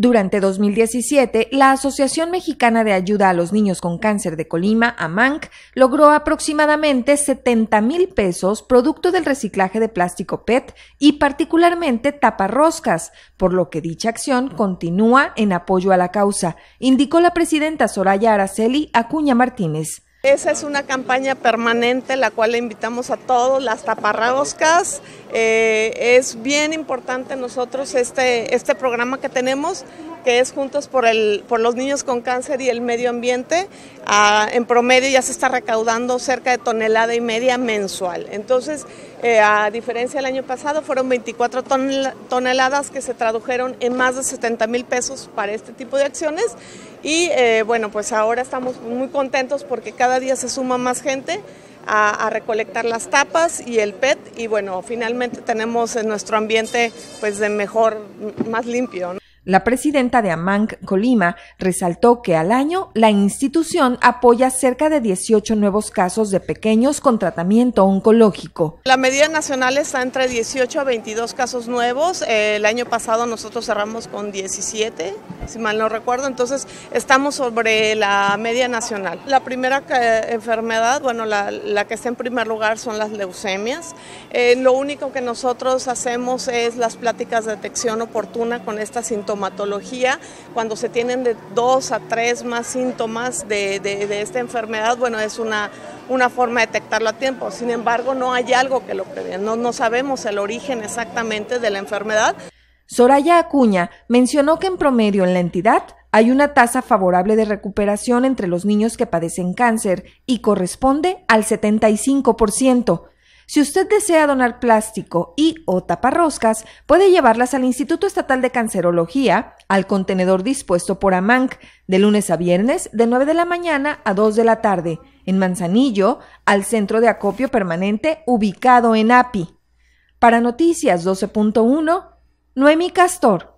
Durante 2017, la Asociación Mexicana de Ayuda a los Niños con Cáncer de Colima, AMANC, logró aproximadamente 70 mil pesos producto del reciclaje de plástico PET y particularmente taparroscas, por lo que dicha acción continúa en apoyo a la causa, indicó la presidenta Soraya Araceli Acuña Martínez. Esa es una campaña permanente, la cual le invitamos a todos, las taparraboscas. Eh, es bien importante nosotros este, este programa que tenemos, que es Juntos por, el, por los Niños con Cáncer y el Medio Ambiente. Ah, en promedio ya se está recaudando cerca de tonelada y media mensual. Entonces, eh, a diferencia del año pasado, fueron 24 toneladas que se tradujeron en más de 70 mil pesos para este tipo de acciones y eh, bueno, pues ahora estamos muy contentos porque cada día se suma más gente a, recolectar las tapas y el PET y bueno, finalmente tenemos nuestro ambiente pues de mejor, más limpio. La presidenta de AMANC Colima resaltó que al año la institución apoya cerca de 18 nuevos casos de pequeños con tratamiento oncológico. La media nacional está entre 18 a 22 casos nuevos. El año pasado nosotros cerramos con 17, si mal no recuerdo, entonces estamos sobre la media nacional. La primera enfermedad, bueno, la, que está en primer lugar son las leucemias. Eh, lo único que nosotros hacemos es las pláticas de detección oportuna con estas síntomas cuando se tienen de dos a tres más síntomas de, esta enfermedad, bueno, es una, una forma de detectarlo a tiempo. Sin embargo, no hay algo que lo prevé, no, no sabemos el origen exactamente de la enfermedad. Soraya Acuña mencionó que en promedio en la entidad hay una tasa favorable de recuperación entre los niños que padecen cáncer y corresponde al 75%. Si usted desea donar plástico y o taparroscas, puede llevarlas al Instituto Estatal de Cancerología, al contenedor dispuesto por AMANC, de lunes a viernes, de 9 de la mañana a 2 de la tarde, en Manzanillo, al Centro de Acopio Permanente ubicado en API. Para Noticias 12.1, Noemi Castor.